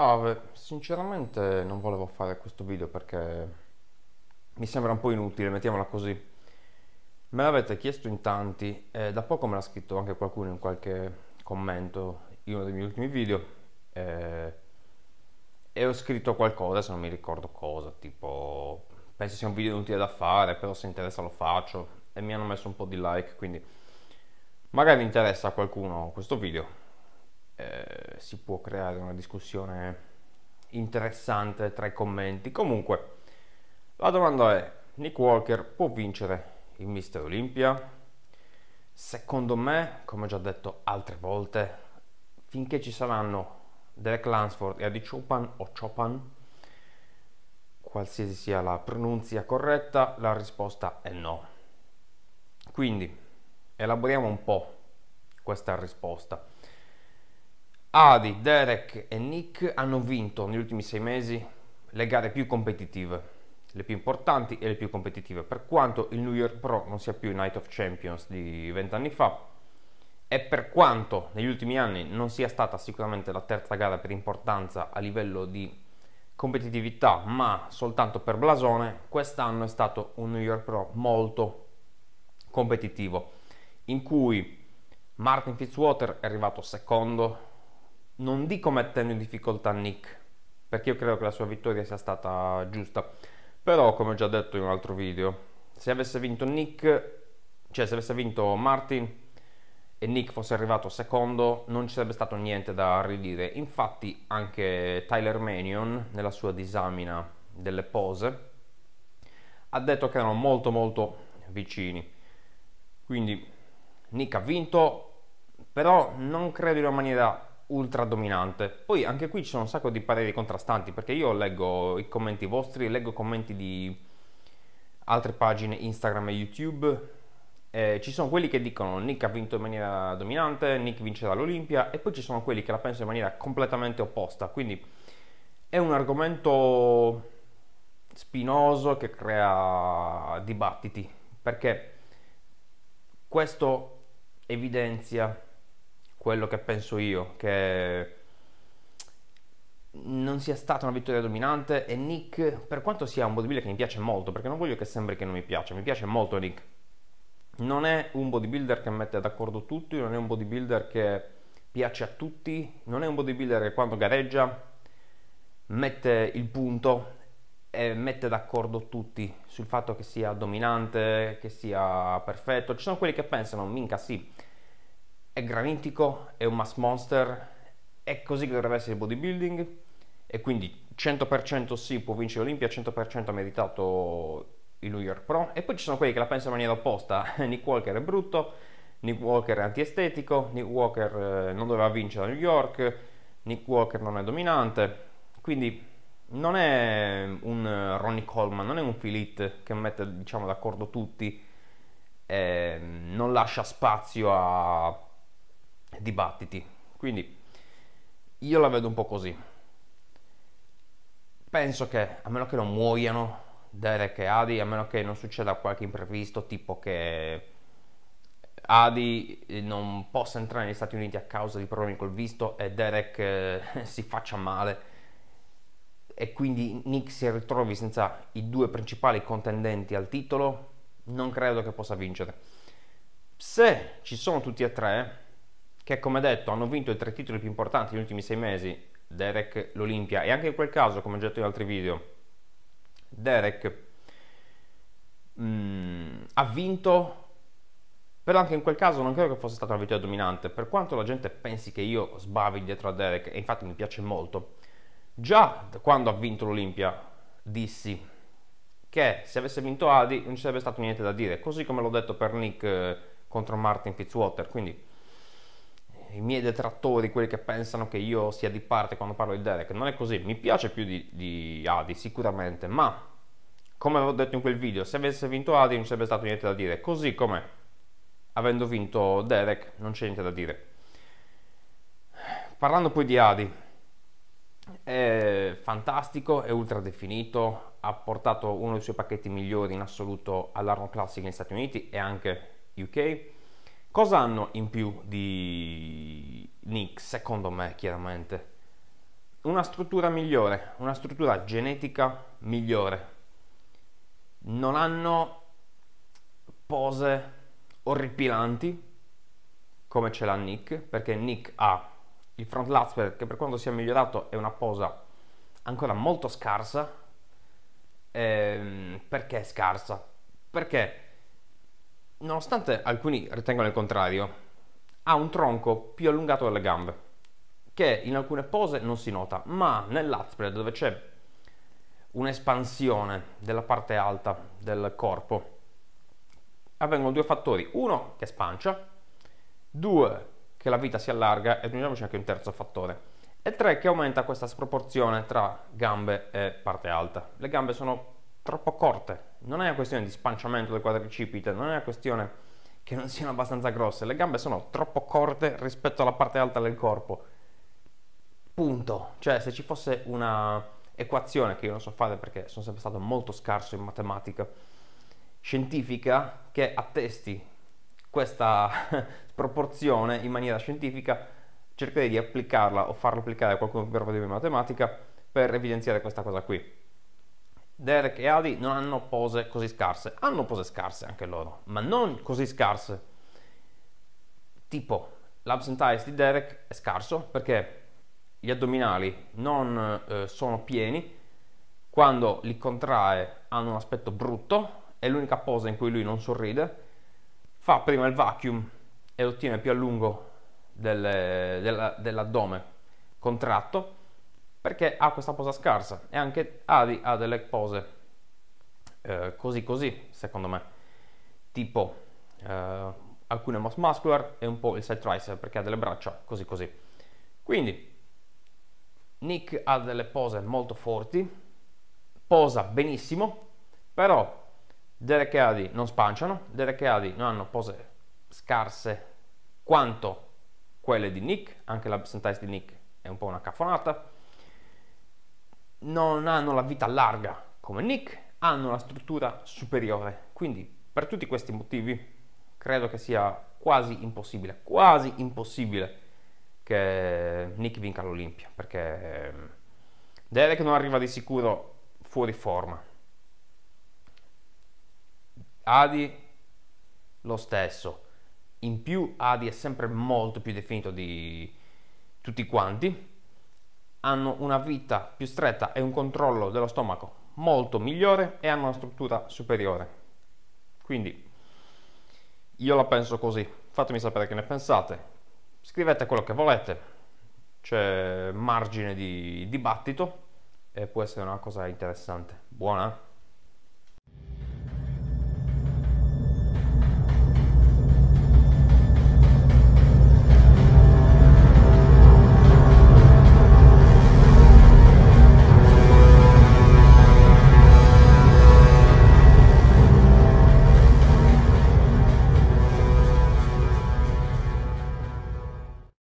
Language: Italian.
Ah, sinceramente non volevo fare questo video perché mi sembra un po' inutile, mettiamola così. Me l'avete chiesto in tanti e da poco me l'ha scritto anche qualcuno in qualche commento in uno dei miei ultimi video e... Eh, e ho scritto qualcosa, se non mi ricordo cosa, tipo penso sia un video inutile da fare, però se interessa lo faccio e mi hanno messo un po' di like, quindi magari interessa a qualcuno questo video eh, si può creare una discussione interessante tra i commenti. Comunque, la domanda è, Nick Walker può vincere il Mister Olympia? Secondo me, come ho già detto altre volte, finché ci saranno Derek Lansford e Adi Chopin o Chopin, qualsiasi sia la pronunzia corretta, la risposta è no. Quindi, elaboriamo un po' questa risposta. Adi, Derek e Nick hanno vinto negli ultimi sei mesi le gare più competitive, le più importanti e le più competitive, per quanto il New York Pro non sia più il Night of Champions di vent'anni fa e per quanto negli ultimi anni non sia stata sicuramente la terza gara per importanza a livello di competitività, ma soltanto per blasone, quest'anno è stato un New York Pro molto competitivo, in cui Martin Fitzwater è arrivato secondo non dico mettendo in difficoltà Nick, perché io credo che la sua vittoria sia stata giusta, però come ho già detto in un altro video, se avesse vinto Nick, cioè se avesse vinto Martin e Nick fosse arrivato secondo, non ci sarebbe stato niente da ridire. Infatti anche Tyler Mannion, nella sua disamina delle pose, ha detto che erano molto molto vicini. Quindi Nick ha vinto, però non credo in una maniera ultra dominante. Poi anche qui ci sono un sacco di pareri contrastanti perché io leggo i commenti vostri, leggo commenti di altre pagine Instagram e YouTube. Eh, ci sono quelli che dicono Nick ha vinto in maniera dominante, Nick vincerà l'Olimpia e poi ci sono quelli che la pensano in maniera completamente opposta. Quindi è un argomento spinoso che crea dibattiti perché questo evidenzia quello che penso io, che non sia stata una vittoria dominante e Nick, per quanto sia un bodybuilder che mi piace molto, perché non voglio che sembri che non mi piace, mi piace molto Nick, non è un bodybuilder che mette d'accordo tutti, non è un bodybuilder che piace a tutti, non è un bodybuilder che quando gareggia mette il punto e mette d'accordo tutti sul fatto che sia dominante, che sia perfetto. Ci sono quelli che pensano, minca sì, è granitico, è un mass monster, è così che dovrebbe essere il bodybuilding e quindi 100% sì può vincere l'Olimpia, 100% ha meritato il New York Pro e poi ci sono quelli che la pensano in maniera opposta, Nick Walker è brutto, Nick Walker è antiestetico, Nick Walker eh, non doveva vincere a New York, Nick Walker non è dominante, quindi non è un eh, Ronnie Coleman, non è un Filit che mette diciamo, d'accordo tutti, eh, non lascia spazio a dibattiti. Quindi io la vedo un po' così. Penso che a meno che non muoiano Derek e Adi, a meno che non succeda qualche imprevisto, tipo che Adi eh, non possa entrare negli Stati Uniti a causa di problemi col visto e Derek eh, si faccia male e quindi Nick si ritrovi senza i due principali contendenti al titolo, non credo che possa vincere. Se ci sono tutti e tre, che come detto hanno vinto i tre titoli più importanti negli ultimi sei mesi, Derek, l'Olimpia e anche in quel caso, come ho detto in altri video, Derek mh, mm, ha vinto, però anche in quel caso non credo che fosse stata una vittoria dominante, per quanto la gente pensi che io sbavi dietro a Derek, e infatti mi piace molto, già quando ha vinto l'Olimpia dissi che se avesse vinto Adi non ci sarebbe stato niente da dire, così come l'ho detto per Nick eh, contro Martin Fitzwater, quindi i miei detrattori, quelli che pensano che io sia di parte quando parlo di Derek, non è così, mi piace più di, di Adi sicuramente, ma come avevo detto in quel video, se avesse vinto Adi non sarebbe stato niente da dire, così come avendo vinto Derek non c'è niente da dire. Parlando poi di Adi, è fantastico, è ultra definito, ha portato uno dei suoi pacchetti migliori in assoluto all'Arno Classic negli Stati Uniti e anche UK Cosa hanno in più di Nick, secondo me chiaramente? Una struttura migliore, una struttura genetica migliore. Non hanno pose orripilanti come ce l'ha Nick, perché Nick ha il front Latsper che per quanto sia migliorato è una posa ancora molto scarsa. Ehm, perché scarsa? Perché nonostante alcuni ritengano il contrario, ha un tronco più allungato delle gambe, che in alcune pose non si nota, ma nell'Azpred dove c'è un'espansione della parte alta del corpo, avvengono due fattori, uno che spancia, due che la vita si allarga e aggiungiamoci anche un terzo fattore, e tre che aumenta questa sproporzione tra gambe e parte alta. Le gambe sono troppo corte non è una questione di spanciamento del quadricipite, non è una questione che non siano abbastanza grosse, le gambe sono troppo corte rispetto alla parte alta del corpo. Punto. Cioè, se ci fosse una equazione che io non so fare perché sono sempre stato molto scarso in matematica scientifica che attesti questa proporzione in maniera scientifica, cercherei di applicarla o farla applicare a qualcuno che è bravo di matematica per evidenziare questa cosa qui. Derek e Adi non hanno pose così scarse, hanno pose scarse anche loro, ma non così scarse. Tipo, l'absentice di Derek è scarso perché gli addominali non eh, sono pieni, quando li contrae hanno un aspetto brutto, è l'unica posa in cui lui non sorride, fa prima il vacuum e ottiene più a lungo del, dell'addome contratto perché ha questa posa scarsa e anche Adi ha delle pose eh, così così secondo me tipo eh, alcune most muscular e un po' il side tricep perché ha delle braccia così così quindi Nick ha delle pose molto forti posa benissimo però Derek e Adi non spanciano Derek e Adi non hanno pose scarse quanto quelle di Nick anche la di Nick è un po' una caffonata non hanno la vita larga come Nick, hanno una struttura superiore. Quindi per tutti questi motivi credo che sia quasi impossibile, quasi impossibile che Nick vinca l'Olimpia, perché ehm, Derek non arriva di sicuro fuori forma. Adi lo stesso. In più Adi è sempre molto più definito di tutti quanti hanno una vita più stretta e un controllo dello stomaco molto migliore e hanno una struttura superiore. Quindi io la penso così, fatemi sapere che ne pensate, scrivete quello che volete, c'è margine di dibattito e può essere una cosa interessante. Buona!